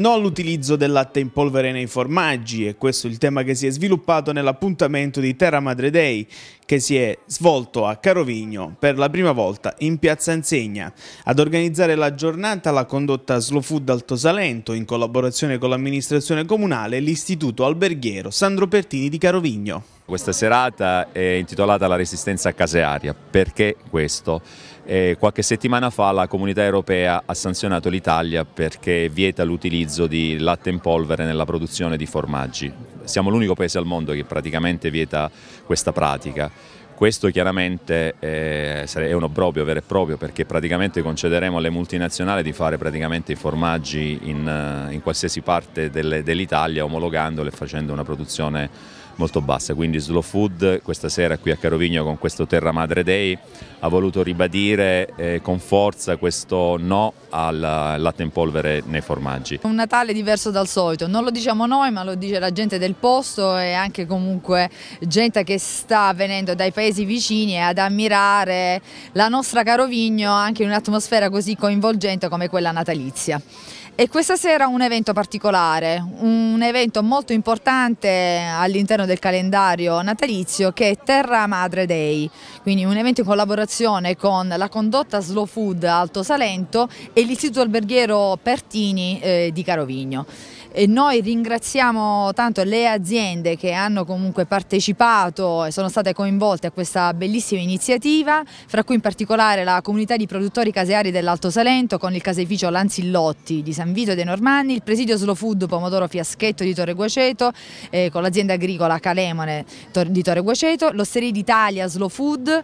non l'utilizzo del latte in polvere nei formaggi e questo è il tema che si è sviluppato nell'appuntamento di Terra Madre Day che si è svolto a Carovigno per la prima volta in Piazza Insegna. Ad organizzare la giornata la condotta Slow Food Alto Salento in collaborazione con l'amministrazione comunale e l'istituto alberghiero Sandro Pertini di Carovigno. Questa serata è intitolata La resistenza casearia. Perché questo? Eh, qualche settimana fa la comunità europea ha sanzionato l'Italia perché vieta l'utilizzo di latte in polvere nella produzione di formaggi siamo l'unico paese al mondo che praticamente vieta questa pratica. Questo chiaramente eh, è un obbrobio vero e proprio perché praticamente concederemo alle multinazionali di fare praticamente i formaggi in, eh, in qualsiasi parte dell'Italia omologandole e facendo una produzione molto basse, quindi Slow Food questa sera qui a Carovigno con questo Terra Madre Day ha voluto ribadire eh, con forza questo no al latte in polvere nei formaggi. Un Natale diverso dal solito, non lo diciamo noi ma lo dice la gente del posto e anche comunque gente che sta venendo dai paesi vicini ad ammirare la nostra Carovigno anche in un'atmosfera così coinvolgente come quella natalizia. E questa sera un evento particolare, un evento molto importante all'interno del del calendario natalizio che è Terra Madre Day, quindi un evento in collaborazione con la condotta Slow Food Alto Salento e l'Istituto Alberghiero Pertini eh, di Carovigno. E noi ringraziamo tanto le aziende che hanno comunque partecipato e sono state coinvolte a questa bellissima iniziativa, fra cui in particolare la comunità di produttori caseari dell'Alto Salento con il caseificio Lanzillotti di San Vito dei Normanni, il presidio Slow Food Pomodoro Fiaschetto di Torre Guaceto eh, con l'azienda agricola Calemone di Torre Guaceto, l'Osteria d'Italia Slow Food,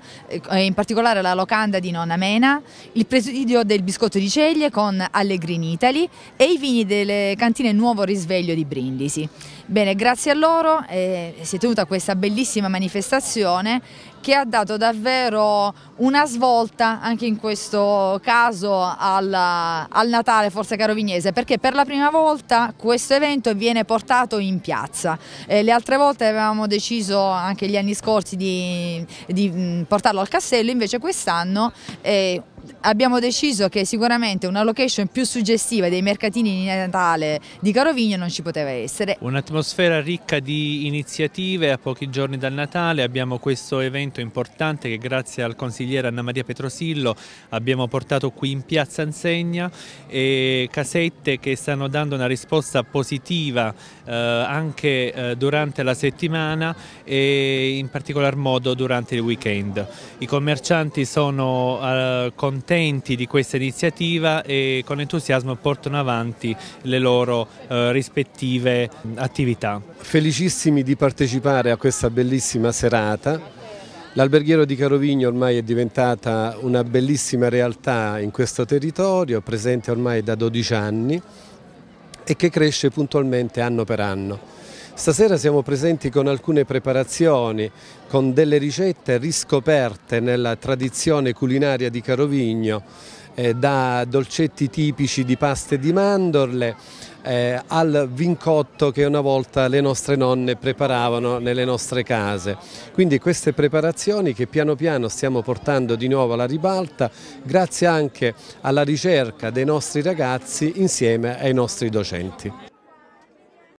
eh, in particolare la locanda di Nonna Mena, il presidio del biscotto di Ceglie con Allegrin Italy e i vini delle cantine Nuovo nuovo risveglio di Brindisi. Bene, grazie a loro eh, si è tenuta questa bellissima manifestazione che ha dato davvero una svolta anche in questo caso alla, al Natale Forza Carovignese perché per la prima volta questo evento viene portato in piazza. Eh, le altre volte avevamo deciso anche gli anni scorsi di, di mm, portarlo al castello, invece quest'anno è eh, abbiamo deciso che sicuramente una location più suggestiva dei mercatini di Natale di Carovigno non ci poteva essere. Un'atmosfera ricca di iniziative a pochi giorni dal Natale, abbiamo questo evento importante che grazie al consigliere Anna Maria Petrosillo abbiamo portato qui in Piazza Ansegna e casette che stanno dando una risposta positiva eh, anche eh, durante la settimana e in particolar modo durante il weekend. I commercianti sono eh, contenti contenti di questa iniziativa e con entusiasmo portano avanti le loro eh, rispettive attività. Felicissimi di partecipare a questa bellissima serata. L'alberghiero di Carovigno ormai è diventata una bellissima realtà in questo territorio, presente ormai da 12 anni e che cresce puntualmente anno per anno. Stasera siamo presenti con alcune preparazioni, con delle ricette riscoperte nella tradizione culinaria di Carovigno, eh, da dolcetti tipici di paste di mandorle eh, al vincotto che una volta le nostre nonne preparavano nelle nostre case. Quindi queste preparazioni che piano piano stiamo portando di nuovo alla ribalta grazie anche alla ricerca dei nostri ragazzi insieme ai nostri docenti.